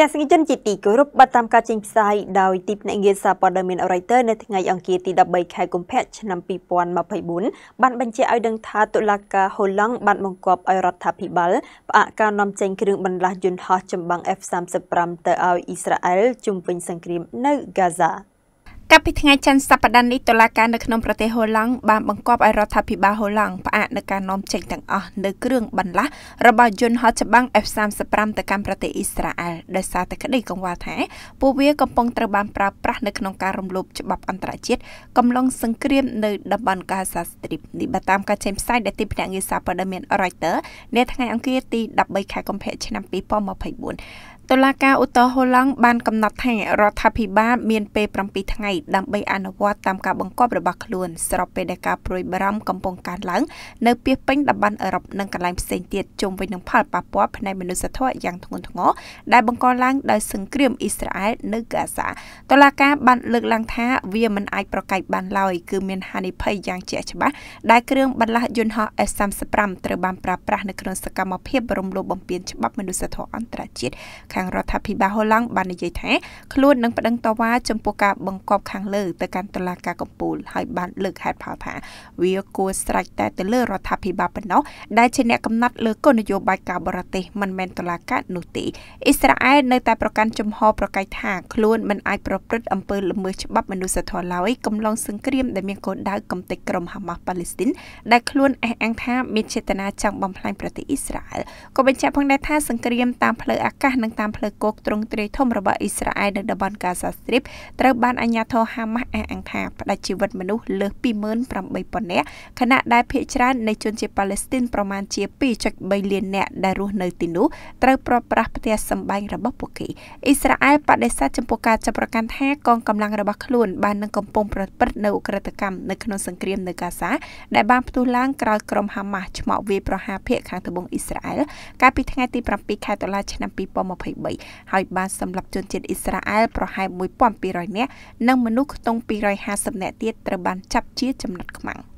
ទស្សនិកជនជាទីគោរពបានតាមការចេញផ្សាយដោយទីភ្នាក់ងារសារព័ត៌មាន Reuters នៅថ្ងៃអង្គារទី13ខែកុម្ភៈឆ្នាំ2024បានបញ្ជាក់ឲ្យដឹងថាតុលាការហូឡង់បានបង្គាប់ឲ្យរដ្ឋាភិបាលផ្អាកការនាំចេញគ្រឿងបន្លាស់យន្តហោះចម្បាំង F-35 ទៅឲ្យអ៊ីស្រាអែលជំវិញសង្គ្រាមនៅ Gaza ។កាលពីថ្ងៃច័ន្ទសប្តាហ៍នេះតុលាការនៅក្នុងប្រទេសហូឡង់បានបង្គាប់ឲ្យរដ្ឋាភិបាលហូឡង់ផ្អាកនៅការនាំចេញទាំងអស់នៅគ្រឿងបន្លាស់របស់យន្តហោះច្បាំង F35 ទៅកាន់ប្រទេសអ៊ីស្រាអែលដោយសារតែក្តីកង្វល់ថាពួកវាកំពុងត្រូវបានប្រើប្រាស់នៅក្នុងការរំលោភច្បាប់អន្តរជាតិកំឡុងសង្គ្រាមនៅតំបន់កាហ្សាស្ទ្រីបនេះបើតាមការចេញផ្សាយដែលទីភ្នាក់ងារសារព័ត៌មាន Reuters នាថ្ងៃអង្គារទី13ខែកុម្ភៈឆ្នាំ2024តុលាការឧត្តរហូឡង់បានកំណត់ថារដ្ឋាភិបាលមានពេល7ថ្ងៃដើម្បីអនុវត្តតាមការបង្គាប់របស់ខ្លួនស្របពេលដែលការប្រួយបារម្ភកំពុងកើនឡើងនៅពាសពេញតំបន់អឺរ៉ុបនិងកន្លែងផ្សេងទៀតជុំវិញនឹងផលប៉ះពាល់ផ្នែកមនុស្សធម៌យ៉ាងធ្ងន់ធ្ងរដែលបង្កឡើងដោយសង្គ្រាមអ៊ីស្រាអែលនៅកាហ្សាតុលាការបានលើកឡើងថាវាមិនអាចប្រកែកបានឡើយគឺមានហានិភ័យយ៉ាងជាក់ច្បាស់ដែលគ្រឿងបន្លាស់យន្តហោះ F35 ត្រូវបានប្រើប្រាស់នៅក្នុងសកម្មភាពរំលោភបំពានច្បាប់មនុស្សធម៌អន្តរជាតិខខាងរដ្ឋាភិបាលហូឡង់បាននិយាយថាខ្លួននឹងប្តឹងតវ៉ាចំពោះការបង្កប់ខាងលើទៅកាន់តុលាការកំពូលហើយបានលើកហេតុផលថាវាគួរស្រេចតែទៅលើរដ្ឋាភិបាលប៉ុណ្ណោះដែលជាអ្នកកំណត់លើគោលនយោបាយការបរទេសមិនមែនតុលាការនោះទេអ៊ីស្រាអែលនៅតែប្រកាន់ជំហរប្រកែកថាខ្លួនមិនអាចប្រព្រឹត្តអំពើល្មើសច្បាប់មនុស្សធម៌ឡើយកំឡុងសង្គ្រាមដែលមានគោលដៅកំទេចក្រុមហាម៉ាស់ប៉ាឡេស្ទីនដែលខ្លួនអះអាងថាមានចេតនាចង់បំផ្លាញប្រទេសអ៊ីស្រាអែលក៏បញ្ជាក់ផងដែរថាសង្គ្រាមតាមផ្លូវអាកាសនិងតាមតាមផ្លូវគោកទ្រង់ទ្រាយធំរបស់អ៊ីស្រាអែលនៅតំបន់កាហ្សាស្ទ្រីបត្រូវបានអាជ្ញាធរហាម៉ាស់អះអាងថាផ្ដាច់ជីវិតមនុស្សលើស28,000នាក់ខណៈដែលភាគច្រើននៃជនជាតិប៉ាឡេស្ទីនប្រមាណជា2.3លាននាក់ដែលរស់នៅទីនោះត្រូវប្រព្រឹត្តផ្ទះសម្បែងរបស់ពួកគេអ៊ីស្រាអែលបដិសេធចំពោះការចាប់ប្រកាន់ថាកងកម្លាំងរបស់ខ្លួនបាននឹងកំពុងប្រព្រឹត្តនៅអ ுக ្រិតកម្មនៅក្នុងសង្គ្រាមនៅកាហ្សាដែលបានផ្ទុះឡើងក្រោយក្រុមហាម៉ាស់ឆ្មោកវាយប្រហារភាគខាងត្បូងអ៊ីស្រាអែលកាលពីថ្ងៃទី7ខែតុលាឆ្នាំ2023 3ហើយបានសម្លាប់ជនជាតិអ៊ីស្រាអែលប្រហែល1200នាក់និងមនុស្សខ្ទង់250នាក់ទៀតត្រូវបានចាប់ជាចំណាត់ខ្មាំង។